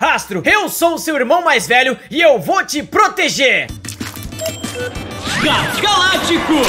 Rastro, eu sou o seu irmão mais velho e eu vou te proteger! Galáctico!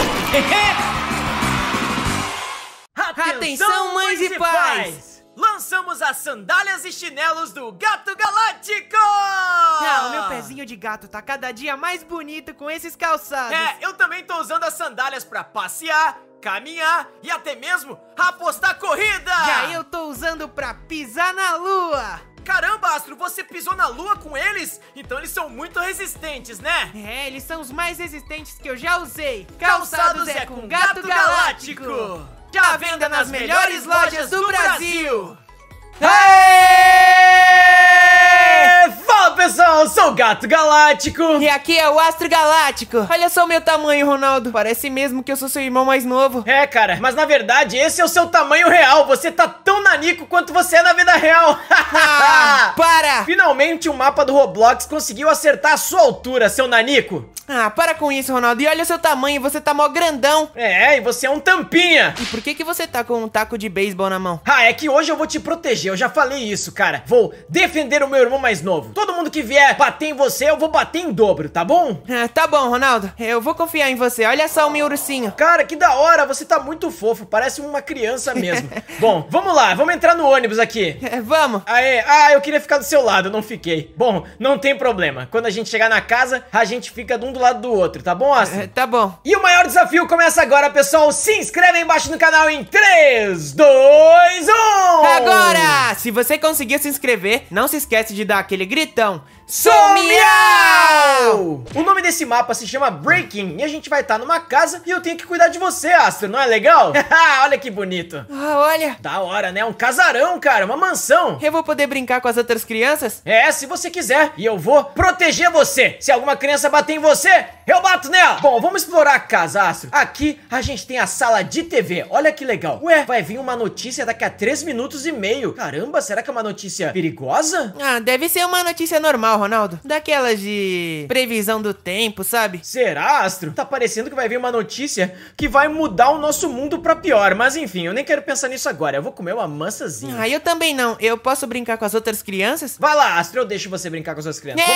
Atenção, Atenção, mães e pais. Lançamos as sandálias e chinelos do Gato Galáctico! Ah, o meu pezinho de gato tá cada dia mais bonito com esses calçados. É, eu também tô usando as sandálias pra passear, caminhar e até mesmo apostar corrida! E aí eu tô usando pra pisar na lua! Caramba, Astro, você pisou na lua com eles? Então eles são muito resistentes, né? É, eles são os mais resistentes que eu já usei. Calçados, é Calçados é com Gato, Galáctico. Galáctico. Já venda nas melhores lojas do Brasil. Brasil. Aê! pessoal, sou o Gato Galáctico E aqui é o Astro Galáctico Olha só o meu tamanho, Ronaldo Parece mesmo que eu sou seu irmão mais novo É, cara, mas na verdade esse é o seu tamanho real Você tá tão nanico quanto você é na vida real ah, Para! Finalmente o mapa do Roblox conseguiu acertar a sua altura, seu nanico Ah, para com isso, Ronaldo E olha o seu tamanho, você tá mó grandão É, e você é um tampinha E por que que você tá com um taco de beisebol na mão? Ah, é que hoje eu vou te proteger, eu já falei isso, cara Vou defender o meu irmão mais novo Todo mundo mundo que vier bater em você, eu vou bater em dobro, tá bom? Ah, tá bom, Ronaldo. Eu vou confiar em você. Olha só o meu ursinho. Cara, que da hora. Você tá muito fofo. Parece uma criança mesmo. bom, vamos lá. Vamos entrar no ônibus aqui. É, vamos. Aê. Ah, eu queria ficar do seu lado. Não fiquei. Bom, não tem problema. Quando a gente chegar na casa, a gente fica de um do lado do outro, tá bom, é, Austin? É, tá bom. E o maior desafio começa agora, pessoal. Se inscreve aí embaixo no canal em 3, 2, 1. Agora! Se você conseguiu se inscrever, não se esquece de dar aquele gritão Miau! O nome desse mapa se chama Breaking e a gente vai estar tá numa casa e eu tenho que cuidar de você, Astro, não é legal? Ah, olha que bonito. Ah, olha. Da hora, né? Um casarão, cara, uma mansão. Eu vou poder brincar com as outras crianças? É, se você quiser. E eu vou proteger você. Se alguma criança bater em você, eu bato nela. Bom, vamos explorar a casa, Astro. Aqui a gente tem a sala de TV, olha que legal. Ué, vai vir uma notícia daqui a 3 minutos e meio. Caramba, será que é uma notícia perigosa? Ah, deve ser uma notícia normal, Ronaldo? Daquelas de previsão do tempo, sabe? Será, Astro? Tá parecendo que vai vir uma notícia que vai mudar o nosso mundo pra pior, mas enfim, eu nem quero pensar nisso agora. Eu vou comer uma mansazinha. Ah, eu também não. Eu posso brincar com as outras crianças? Vai lá, Astro, eu deixo você brincar com as outras crianças. É!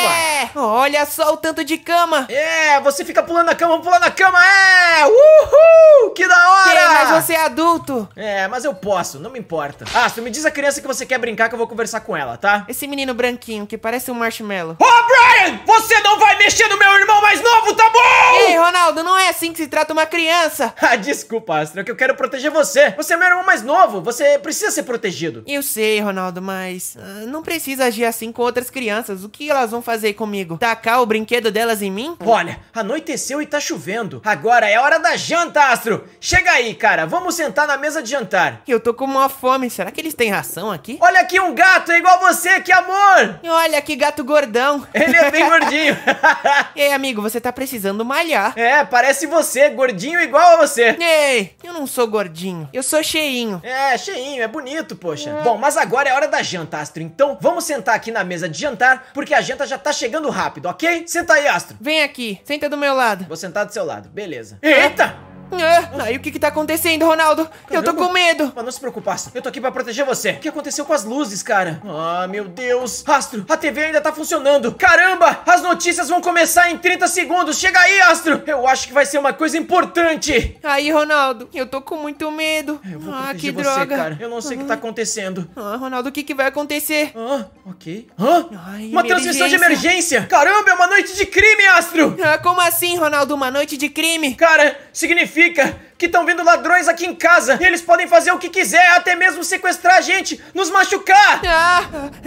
Vamos lá. É, olha só o tanto de cama! É, você fica pulando a cama, pulando a cama, é! Uhul! Que da hora! É, mas você é adulto. É, mas eu posso, não me importa. Astro, me diz a criança que você quer brincar que eu vou conversar com ela, tá? Esse menino branquinho que parece um marshmallow nela. Ô, oh, Brian! Você não vai mexer no meu irmão! assim que se trata uma criança! Ah, desculpa, Astra, que eu quero proteger você! Você é meu irmão mais novo, você precisa ser protegido! Eu sei, Ronaldo, mas... Uh, não precisa agir assim com outras crianças, o que elas vão fazer comigo? Tacar o brinquedo delas em mim? Olha, anoiteceu e tá chovendo. Agora é hora da janta, Astro! Chega aí, cara, vamos sentar na mesa de jantar. Eu tô com uma fome, será que eles têm ração aqui? Olha aqui um gato, é igual você, que amor! Olha que gato gordão! Ele é bem gordinho! Ei, amigo, você tá precisando malhar. É, parece se você é gordinho igual a você. Ei, eu não sou gordinho, eu sou cheinho. É, cheinho, é bonito, poxa. É. Bom, mas agora é hora da janta, Astro. Então vamos sentar aqui na mesa de jantar, porque a janta já tá chegando rápido, ok? Senta aí, Astro. Vem aqui, senta do meu lado. Vou sentar do seu lado, beleza. Eita! Ah, aí o que que tá acontecendo, Ronaldo? Caramba. Eu tô com medo. Mas não se preocupasse, eu tô aqui pra proteger você. O que aconteceu com as luzes, cara? Ah, meu Deus. Astro, a TV ainda tá funcionando. Caramba, as notícias vão começar em 30 segundos. Chega aí, Astro. Eu acho que vai ser uma coisa importante. Aí, Ronaldo, eu tô com muito medo. É, eu vou ah, que você, droga. Cara. Eu não sei o ah. que tá ah. acontecendo. Ah, Ronaldo, o que que vai acontecer? Ah, ok. Ah? Ai, uma transmissão de emergência. Caramba, é uma noite de crime, Astro. Ah, como assim, Ronaldo? Uma noite de crime? Cara, significa fica que estão vendo ladrões aqui em casa. E eles podem fazer o que quiser, até mesmo sequestrar a gente, nos machucar. Ah,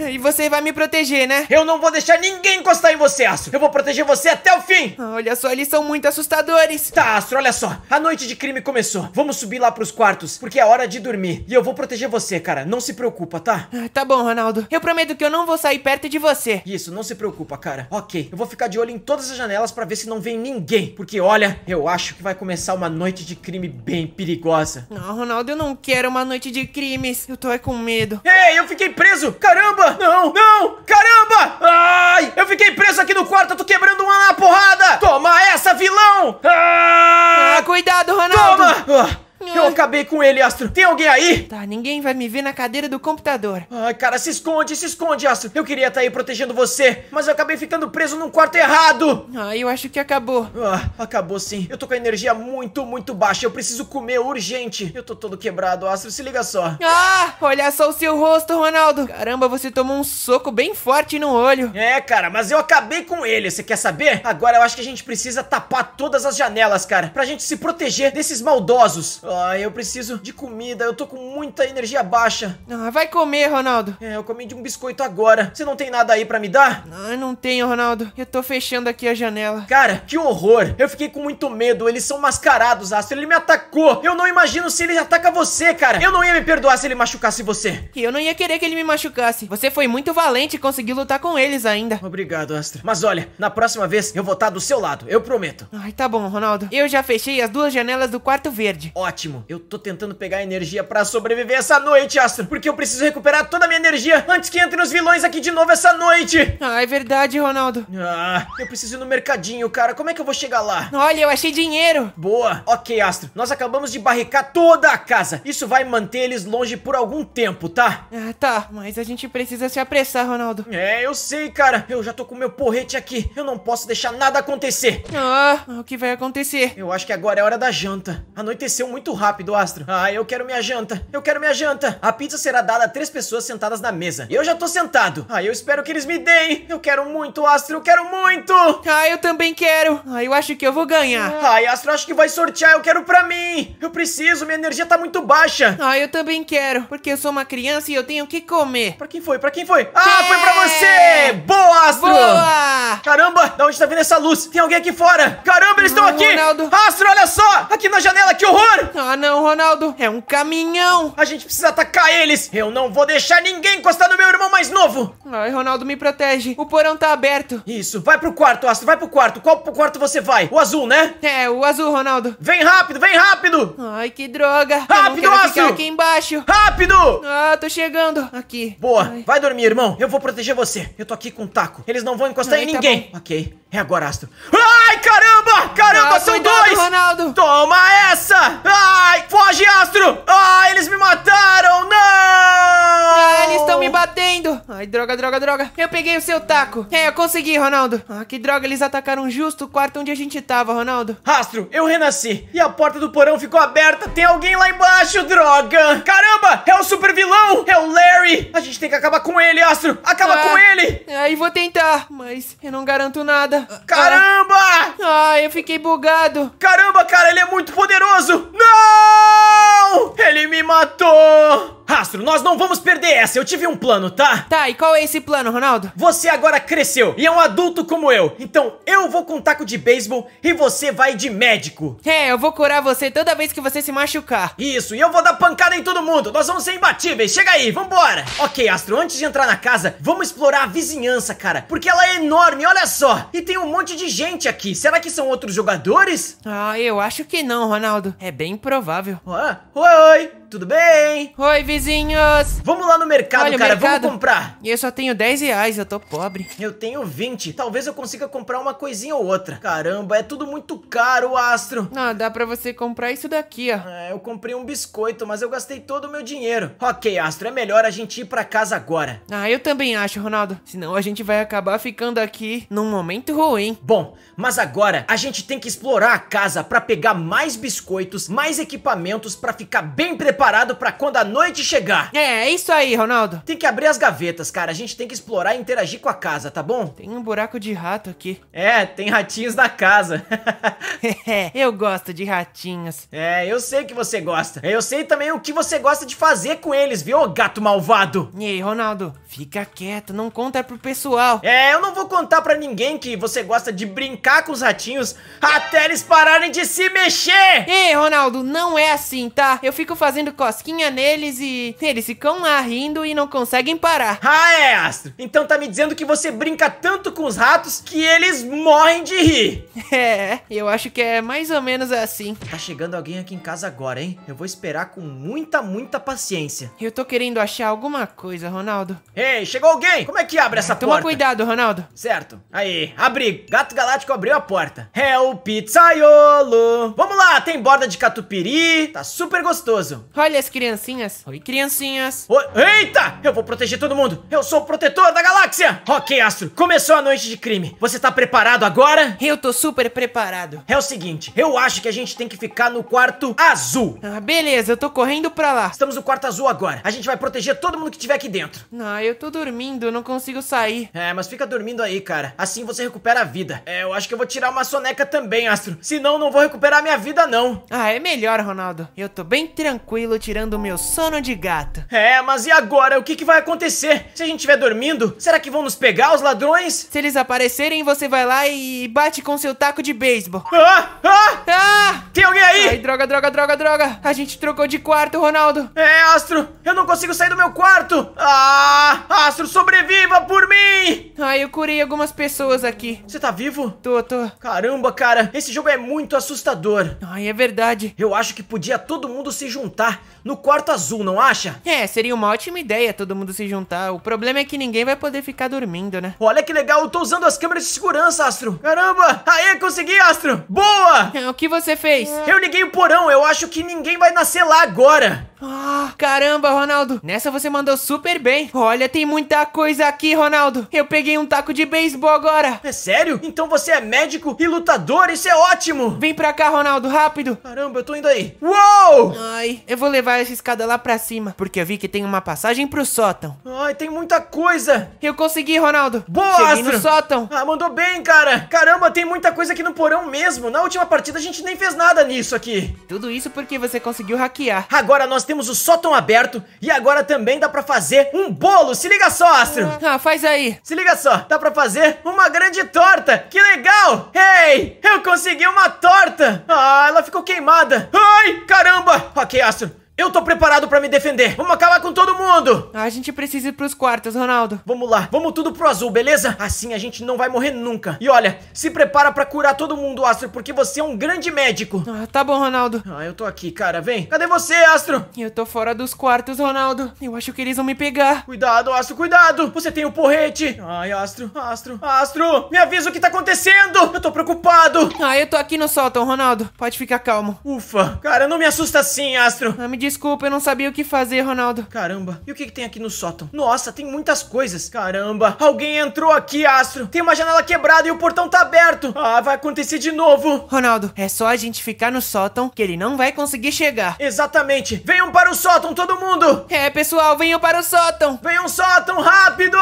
e você vai me proteger, né? Eu não vou deixar ninguém encostar em você, Astro. Eu vou proteger você até o fim. Olha só, eles são muito assustadores. Tá, Astro, olha só. A noite de crime começou. Vamos subir lá pros quartos, porque é hora de dormir. E eu vou proteger você, cara. Não se preocupa, tá? Ah, tá bom, Ronaldo. Eu prometo que eu não vou sair perto de você. Isso, não se preocupa, cara. Ok, eu vou ficar de olho em todas as janelas para ver se não vem ninguém. Porque, olha, eu acho que vai começar uma noite de crime crime bem perigosa. Não, Ronaldo, eu não quero uma noite de crimes. Eu tô é com medo. Ei, eu fiquei preso! Caramba! Não, não! Caramba! Ai! Eu fiquei preso aqui no quarto, eu tô quebrando uma na porrada! Toma essa, vilão! Ah, ah cuidado, Ronaldo! Toma! Ah. Eu acabei com ele, Astro. Tem alguém aí? Tá, ninguém vai me ver na cadeira do computador. Ai, ah, cara, se esconde, se esconde, Astro. Eu queria estar tá aí protegendo você, mas eu acabei ficando preso num quarto errado. Ah, eu acho que acabou. Ah, acabou sim. Eu tô com a energia muito, muito baixa. Eu preciso comer urgente. Eu tô todo quebrado, Astro. Se liga só. Ah, olha só o seu rosto, Ronaldo. Caramba, você tomou um soco bem forte no olho. É, cara, mas eu acabei com ele. Você quer saber? Agora eu acho que a gente precisa tapar todas as janelas, cara, pra gente se proteger desses maldosos. Ah, Ai, eu preciso de comida, eu tô com muita energia baixa. Ah, vai comer, Ronaldo. É, eu comi de um biscoito agora. Você não tem nada aí pra me dar? Não, ah, eu não tenho, Ronaldo. Eu tô fechando aqui a janela. Cara, que horror. Eu fiquei com muito medo. Eles são mascarados, Astro. Ele me atacou. Eu não imagino se ele ataca você, cara. Eu não ia me perdoar se ele machucasse você. E eu não ia querer que ele me machucasse. Você foi muito valente e conseguiu lutar com eles ainda. Obrigado, Astro. Mas olha, na próxima vez eu vou estar do seu lado, eu prometo. Ai, tá bom, Ronaldo. Eu já fechei as duas janelas do quarto verde. Ótimo. Eu tô tentando pegar energia pra sobreviver essa noite, Astro, porque eu preciso recuperar toda a minha energia antes que entrem os vilões aqui de novo essa noite. Ah, é verdade, Ronaldo. Ah, eu preciso ir no mercadinho, cara. Como é que eu vou chegar lá? Olha, eu achei dinheiro. Boa. Ok, Astro. Nós acabamos de barricar toda a casa. Isso vai manter eles longe por algum tempo, tá? Ah, tá. Mas a gente precisa se apressar, Ronaldo. É, eu sei, cara. Eu já tô com meu porrete aqui. Eu não posso deixar nada acontecer. Ah, o que vai acontecer? Eu acho que agora é hora da janta. Anoiteceu muito rápido, Astro. Ah, eu quero minha janta. Eu quero minha janta. A pizza será dada a três pessoas sentadas na mesa. Eu já tô sentado. Ah, eu espero que eles me deem. Eu quero muito, Astro. Eu quero muito. Ah, eu também quero. Ah, eu acho que eu vou ganhar. Ai, Astro, acho que vai sortear. Eu quero pra mim. Eu preciso. Minha energia tá muito baixa. Ah, eu também quero. Porque eu sou uma criança e eu tenho que comer. Pra quem foi? Pra quem foi? Ah, é... foi pra você. Boa, Astro. Boa. Caramba, da onde tá vindo essa luz? Tem alguém aqui fora. Caramba, eles estão ah, aqui. Ronaldo. Astro, olha só. Aqui na janela, que horror. Ah, ah, não, Ronaldo, é um caminhão. A gente precisa atacar eles. Eu não vou deixar ninguém encostar no meu irmão mais novo. Ai, Ronaldo, me protege. O porão tá aberto. Isso, vai pro quarto, Astro, vai pro quarto. Qual pro quarto você vai? O azul, né? É, o azul, Ronaldo. Vem rápido, vem rápido. Ai, que droga. Rápido, eu não Astro. aqui embaixo. Rápido. Ah, tô chegando. Aqui. Boa, Ai. vai dormir, irmão. Eu vou proteger você. Eu tô aqui com um taco. Eles não vão encostar Ai, em tá ninguém. Bom. ok, é agora, Astro. Ai, caramba, caramba, ah, são dois. Ronaldo. Toma essa. Ah. Ai, foge, Astro! Ai, eles me mataram! Não! Ah, eles estão me batendo! Ai, droga, droga, droga. Eu peguei o seu taco. É, eu consegui, Ronaldo. Ah, que droga, eles atacaram justo o quarto onde a gente tava, Ronaldo. Astro, eu renasci. E a porta do porão ficou aberta. Tem alguém lá embaixo, droga! Caramba, é o super vilão! É o Larry! A gente tem que acabar com ele, Astro! Acaba ah, com ele! Aí vou tentar, mas eu não garanto nada. Ah, Caramba! Ah, eu fiquei bugado. Caramba, cara, ele é muito poderoso! Não! não não! Ele me matou! Rastro, nós não vamos perder essa, eu tive um plano, tá? Tá, e qual é esse plano, Ronaldo? Você agora cresceu e é um adulto como eu, então eu vou com taco de beisebol e você vai de médico. É, eu vou curar você toda vez que você se machucar. Isso, e eu vou dar pancada em todo mundo, nós vamos ser imbatíveis, chega aí, vambora! Ok, Astro, antes de entrar na casa, vamos explorar a vizinhança, cara, porque ela é enorme, olha só! E tem um monte de gente aqui, será que são outros jogadores? Ah, eu acho que não, Ronaldo, é bem provável. Ah, Oi, oi! tudo bem? Oi, vizinhos. Vamos lá no mercado, Olha, cara, mercado. vamos comprar. E eu só tenho 10 reais, eu tô pobre. Eu tenho 20, talvez eu consiga comprar uma coisinha ou outra. Caramba, é tudo muito caro, Astro. Ah, dá pra você comprar isso daqui, ó. É, eu comprei um biscoito, mas eu gastei todo o meu dinheiro. Ok, Astro, é melhor a gente ir pra casa agora. Ah, eu também acho, Ronaldo. Senão a gente vai acabar ficando aqui num momento ruim. Bom, mas agora a gente tem que explorar a casa pra pegar mais biscoitos, mais equipamentos pra ficar bem preparado preparado para quando a noite chegar. É, é isso aí, Ronaldo. Tem que abrir as gavetas, cara. A gente tem que explorar e interagir com a casa, tá bom? Tem um buraco de rato aqui. É, tem ratinhos na casa. É, eu gosto de ratinhos. É, eu sei que você gosta. Eu sei também o que você gosta de fazer com eles, viu, gato malvado? E aí, Ronaldo, fica quieto, não conta pro pessoal. É, eu não vou contar pra ninguém que você gosta de brincar com os ratinhos até eles pararem de se mexer. Ei, Ronaldo, não é assim, tá? Eu fico fazendo fazendo cosquinha neles e eles ficam lá rindo e não conseguem parar. Ah, é, Astro. Então tá me dizendo que você brinca tanto com os ratos que eles morrem de rir. É, eu acho que é mais ou menos assim. Tá chegando alguém aqui em casa agora, hein? Eu vou esperar com muita, muita paciência. Eu tô querendo achar alguma coisa, Ronaldo. Ei, chegou alguém! Como é que abre essa Toma porta? Toma cuidado, Ronaldo. Certo. Aí, abri. Gato Galáctico abriu a porta. É o pizzaiolo. Vamos lá, tem borda de catupiry. Tá super gostoso. Olha as criancinhas. Oi, criancinhas. Oi, eita! Eu vou proteger todo mundo. Eu sou o protetor da galáxia. Ok, Astro. Começou a noite de crime. Você tá preparado agora? Eu tô super preparado. É o seguinte, eu acho que a gente tem que ficar no quarto azul. Ah, beleza. Eu tô correndo pra lá. Estamos no quarto azul agora. A gente vai proteger todo mundo que tiver aqui dentro. Ah, eu tô dormindo. Não consigo sair. É, mas fica dormindo aí, cara. Assim você recupera a vida. É, eu acho que eu vou tirar uma soneca também, Astro. Senão não vou recuperar minha vida, não. Ah, é melhor, Ronaldo. Eu tô bem tranquilo aquilo tirando o meu sono de gato. É, mas e agora? O que, que vai acontecer? Se a gente estiver dormindo, será que vão nos pegar os ladrões? Se eles aparecerem, você vai lá e bate com seu taco de beisebol. Ah! Ah! Ah! Tem alguém aí? Ai, droga, droga, droga, droga. A gente trocou de quarto, Ronaldo. É, Astro, eu não consigo sair do meu quarto. Ah! Astro, sobreviva por mim! Ai, eu curei algumas pessoas aqui. Você tá vivo? Tô, tô. Caramba, cara, esse jogo é muito assustador. Ai, é verdade. Eu acho que podia todo mundo se juntar no quarto azul, não acha? É, seria uma ótima ideia todo mundo se juntar. O problema é que ninguém vai poder ficar dormindo, né? Olha que legal, eu tô usando as câmeras de segurança, Astro. Caramba, aê, consegui, Astro. Boa! O que você fez? Eu liguei o porão, eu acho que ninguém vai nascer lá agora. Ah, caramba, Ronaldo. Nessa você mandou super bem. Olha, tem muita coisa aqui, Ronaldo. Eu peguei um taco de beisebol agora. É sério? Então você é médico e lutador, isso é ótimo. Vem pra cá, Ronaldo, rápido. Caramba, eu tô indo aí. Uou! Ai, eu vou vou levar essa escada lá pra cima, porque eu vi que tem uma passagem pro sótão. Ai, tem muita coisa. Eu consegui, Ronaldo. Boa, Cheguei Astro. no sótão. Ah, mandou bem, cara. Caramba, tem muita coisa aqui no porão mesmo. Na última partida a gente nem fez nada nisso aqui. Tudo isso porque você conseguiu hackear. Agora nós temos o sótão aberto e agora também dá pra fazer um bolo. Se liga só, Astro. Ah, faz aí. Se liga só, dá pra fazer uma grande torta. Que legal. Ei, hey, eu consegui uma torta. Ah, ela ficou queimada. Ai, caramba. Ok, Astro, eu tô preparado pra me defender. Vamos acabar com todo mundo. A gente precisa ir pros quartos, Ronaldo. Vamos lá. Vamos tudo pro azul, beleza? Assim a gente não vai morrer nunca. E olha, se prepara pra curar todo mundo, Astro, porque você é um grande médico. Ah, tá bom, Ronaldo. Ah, eu tô aqui, cara. Vem. Cadê você, Astro? Eu tô fora dos quartos, Ronaldo. Eu acho que eles vão me pegar. Cuidado, Astro, cuidado. Você tem o um porrete. Ai, Astro, Astro, Astro. Me avisa o que tá acontecendo. Eu tô preocupado. Ah, eu tô aqui no sótão, Ronaldo. Pode ficar calmo. Ufa. Cara, não me assusta assim, Astro. Ah, me diz Desculpa, eu não sabia o que fazer, Ronaldo. Caramba, e o que, que tem aqui no sótão? Nossa, tem muitas coisas. Caramba, alguém entrou aqui, Astro. Tem uma janela quebrada e o portão tá aberto. Ah, vai acontecer de novo. Ronaldo, é só a gente ficar no sótão que ele não vai conseguir chegar. Exatamente. Venham para o sótão, todo mundo. É, pessoal, venham para o sótão. Venham sótão, rápido.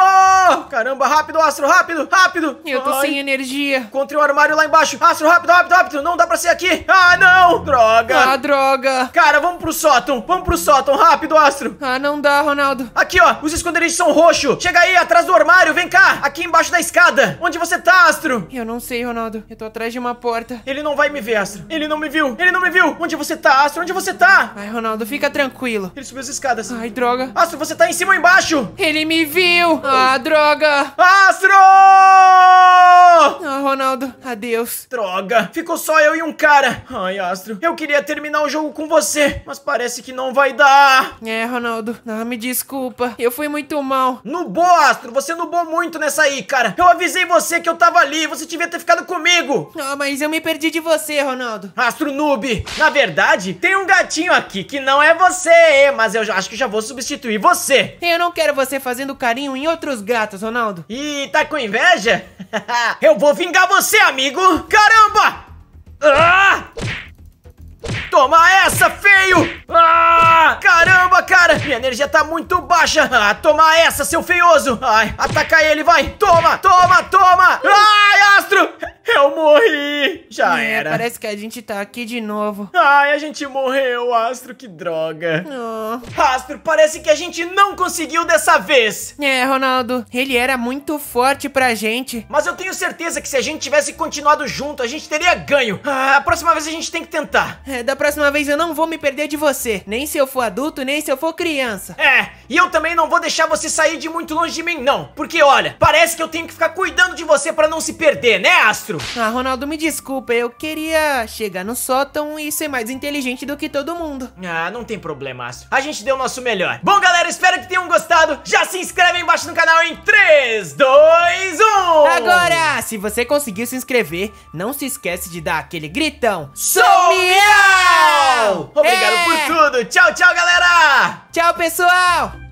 Caramba, rápido, Astro, rápido, rápido. Eu tô Ai. sem energia. Encontrei um armário lá embaixo. Astro, rápido, rápido, rápido. Não dá pra ser aqui. Ah, não. Droga. Ah, droga. Cara, vamos pro sótão sótão. Vamos pro sótão, rápido, Astro. Ah, não dá, Ronaldo. Aqui, ó. Os esconderijos são roxo. Chega aí, atrás do armário. Vem cá. Aqui embaixo da escada. Onde você tá, Astro? Eu não sei, Ronaldo. Eu tô atrás de uma porta. Ele não vai me ver, Astro. Ele não me viu. Ele não me viu. Onde você tá, Astro? Onde você tá? Ai, Ronaldo, fica tranquilo. Ele subiu as escadas. Ai, droga. Astro, você tá em cima ou embaixo? Ele me viu. Ah, droga. Astro! Ah, Ronaldo, adeus. Droga. Ficou só eu e um cara. Ai, Astro. Eu queria terminar o jogo com você, mas parece parece que não vai dar. É, Ronaldo, ah, me desculpa. Eu fui muito mal. No Astro, você nubou muito nessa aí, cara. Eu avisei você que eu tava ali, você devia ter ficado comigo. Ah, mas eu me perdi de você, Ronaldo. Astro Noob, na verdade, tem um gatinho aqui que não é você, mas eu acho que já vou substituir você. Eu não quero você fazendo carinho em outros gatos, Ronaldo. E tá com inveja? eu vou vingar você, amigo. Caramba! Ah! Toma essa, feio! Ah! Caramba, cara! Minha energia tá muito baixa! Ah, toma essa, seu feioso! Ai, ataca ele, vai! Toma, toma, toma! Ai, Astro! Eu morri! Já é, era. Parece que a gente tá aqui de novo. Ai, a gente morreu, Astro, que droga. Oh. Astro, parece que a gente não conseguiu dessa vez. É, Ronaldo, ele era muito forte pra gente. Mas eu tenho certeza que se a gente tivesse continuado junto, a gente teria ganho. Ah, a próxima vez a gente tem que tentar. É, da próxima vez eu não vou me perder de você. Nem se eu for adulto, nem se eu for criança. É, e eu também não vou deixar você sair de muito longe de mim, não. Porque, olha, parece que eu tenho que ficar cuidando de você pra não se perder, né, Astro? Ah, Ronaldo, me desculpa, eu queria chegar no sótão e ser mais inteligente do que todo mundo. Ah, não tem problemaço. A gente deu o nosso melhor. Bom, galera, espero que tenham gostado. Já se inscreve aí embaixo no canal em 3, 2, 1! Agora, se você conseguiu se inscrever, não se esquece de dar aquele gritão. Sou miau! Obrigado é! por tudo. Tchau, tchau, galera! Tchau, pessoal!